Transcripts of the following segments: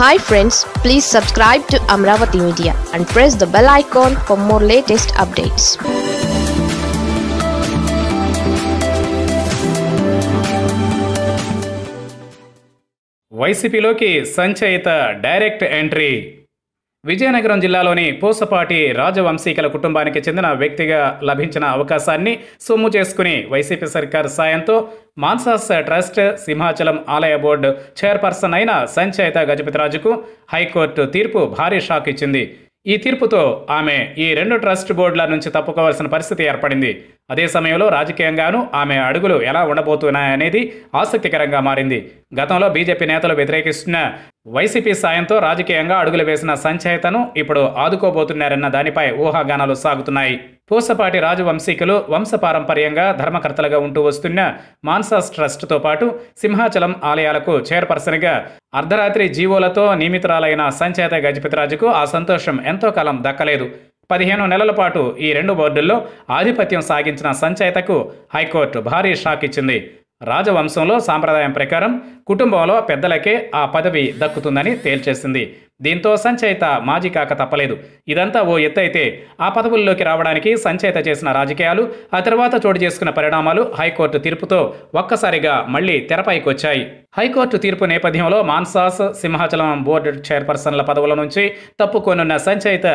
hi friends please subscribe to Amaravati media and press the bell icon for more latest updates వైసీపీలోకి Sanchaita direct entry Vizianagaram జిల్లాలోని పూసపాటి రాజవంశీకల కుటుంబానికి చెందిన వ్యక్తిగా లభించిన అవకాశాన్ని సొమ్ము చేసుకుని వైసీపీ సర్కార్ సాయంతో మాన్సాస్ ట్రస్ట్ సింహాచలం ఆలయ బోర్డు చైర్పర్సన్ అయిన సంచయిత గజపతిరాజుకు హైకోర్టు తీర్పు భారీ షాక్ ఇచ్చింది ఈ తీర్పుతో ఆమె ఈ రెండు ట్రస్ట్ బోర్డుల నుంచి తప్పుకోవాల్సిన పరిస్థితి ఏర్పడింది అదే సమయంలో రాజకీయంగానూ ఆమె అడుగులు ఎలా ఉండబోతున్నాయనేది ఆసక్తికరంగా మారింది గతంలో బీజేపీ నేతలు వ్యతిరేకిస్తున్న వైసీపీ సాయంతో రాజకీయంగా అడుగులు వేసిన సంచయితను ఇప్పుడు ఆదుకోబోతున్నారన్న దానిపై ఊహాగానాలు సాగుతున్నాయి పూసపాటి రాజవంశీకులు వంశపారంపర్యంగా ధర్మకర్తలుగా ఉంటూ వస్తున్న మాన్సాస్ ట్రస్ట్తో పాటు సింహాచలం ఆలయాలకు చైర్పర్సన్గా అర్ధరాత్రి జీవోలతో నియమితురాలైన సంచేత గజపతిరాజుకు ఆ సంతోషం ఎంతో కాలం దక్కలేదు పదిహేను నెలల పాటు ఈ రెండు బోర్డుల్లో ఆధిపత్యం సాగించిన సంచయితకు హైకోర్టు భారీ షాక్ ఇచ్చింది రాజవంశంలో సాంప్రదాయం ప్రకారం కుటుంబంలో పెద్దలకే ఆ పదవి దక్కుతుందని తేల్చేసింది దీంతో సంచయిత మాజీ కాక తప్పలేదు ఇదంతా ఓ ఎత్తైతే ఆ పదవుల్లోకి రావడానికి సంచయిత చేసిన రాజకీయాలు ఆ తర్వాత చోటు చేసుకున్న పరిణామాలు హైకోర్టు తీర్పుతో ఒక్కసారిగా మళ్లీ తెరపైకి వచ్చాయి హైకోర్టు తీర్పు నేపథ్యంలో మాన్సాస్ సింహాచలం బోర్డు చైర్పర్సన్ల పదవుల నుంచి తప్పుకొనున్న సంచయిత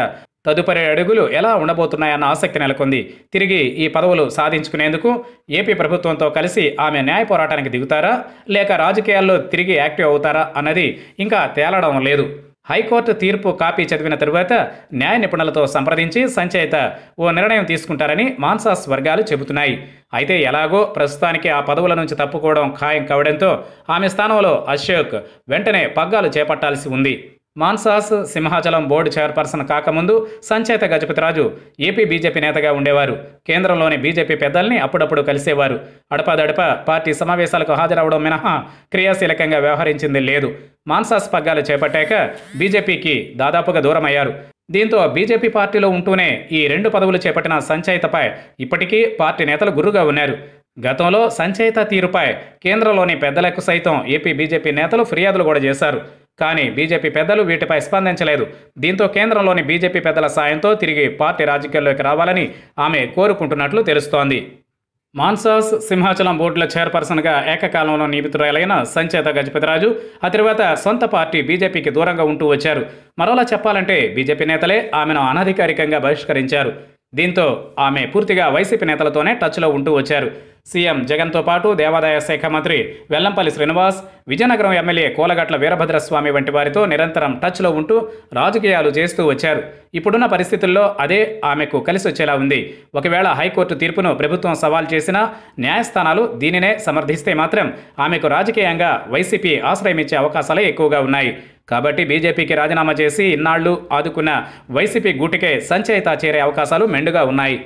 తదుపరి అడుగులు ఎలా ఉండబోతున్నాయన్న ఆసక్తి నెలకొంది తిరిగి ఈ పదవులు సాధించుకునేందుకు ఏపీ ప్రభుత్వంతో కలిసి ఆమె న్యాయ పోరాటానికి దిగుతారా లేక రాజకీయాల్లో తిరిగి యాక్టివ్ అవుతారా అన్నది ఇంకా తేలడం లేదు హైకోర్టు తీర్పు కాపీ చదివిన తరువాత న్యాయ నిపుణులతో సంప్రదించి సంచయిత ఓ నిర్ణయం తీసుకుంటారని మాన్సాస్ వర్గాలు చెబుతున్నాయి అయితే ఎలాగో ప్రస్తుతానికి ఆ పదవుల నుంచి తప్పుకోవడం ఖాయం కావడంతో ఆమె స్థానంలో అశోక్ వెంటనే పగ్గాలు చేపట్టాల్సి ఉంది మాన్సాస్ సింహాచలం బోర్డు చైర్పర్సన్ కాకముందు సంచేత గజపతిరాజు ఏపీ బీజేపీ నేతగా ఉండేవారు కేంద్రంలోని బీజేపీ పెద్దల్ని అప్పుడప్పుడు కలిసేవారు అడపాదడప పార్టీ సమావేశాలకు హాజరవడం మినహా క్రియాశీలకంగా వ్యవహరించింది లేదు మాన్సాస్ పగ్గాలు చేపట్టాక బీజేపీకి దాదాపుగా దూరమయ్యారు దీంతో బీజేపీ పార్టీలో ఉంటూనే ఈ రెండు పదవులు చేపట్టిన సంచయితపై ఇప్పటికీ పార్టీ నేతలు గురుగా ఉన్నారు గతంలో సంచయిత తీరుపై కేంద్రంలోని పెద్దలకు సైతం ఏపీ బీజేపీ నేతలు ఫిర్యాదులు కూడా చేశారు కానీ బీజేపీ పెద్దలు వీటిపై స్పందించలేదు దీంతో కేంద్రంలోని బీజేపీ పెద్దల సాయంతో తిరిగి పార్టీ రాజకీయాల్లోకి రావాలని ఆమె కోరుకుంటున్నట్లు తెలుస్తోంది మాన్సాస్ సింహాచలం బోర్డుల చైర్పర్సన్గా ఏకకాలంలో నియమితురాలైన సంచేత గజపతిరాజు ఆ తర్వాత సొంత పార్టీ బీజేపీకి దూరంగా ఉంటూ వచ్చారు మరోలా చెప్పాలంటే బీజేపీ నేతలే ఆమెను అనధికారికంగా బహిష్కరించారు దీంతో ఆమె పూర్తిగా వైసీపీ నేతలతోనే టచ్లో ఉంటూ వచ్చారు సీఎం జగన్తో పాటు దేవాదాయ శాఖ మంత్రి వెల్లంపల్లి శ్రీనివాస్ విజయనగరం ఎమ్మెల్యే కోలగట్ల వీరభద్రస్వామి వంటి వారితో నిరంతరం టచ్లో ఉంటూ రాజకీయాలు చేస్తూ వచ్చారు ఇప్పుడున్న పరిస్థితుల్లో అదే ఆమెకు కలిసి వచ్చేలా ఉంది ఒకవేళ హైకోర్టు తీర్పును ప్రభుత్వం సవాల్ చేసినా న్యాయస్థానాలు దీనినే సమర్థిస్తే మాత్రం ఆమెకు రాజకీయంగా వైసీపీ ఆశ్రయం ఇచ్చే అవకాశాలే ఎక్కువగా ఉన్నాయి కాబట్టి బీజేపీకి రాజీనామా చేసి ఇన్నాళ్లు ఆదుకున్న వైసీపీ గూటికే సంచయిత చేరే అవకాశాలు మెండుగా ఉన్నాయి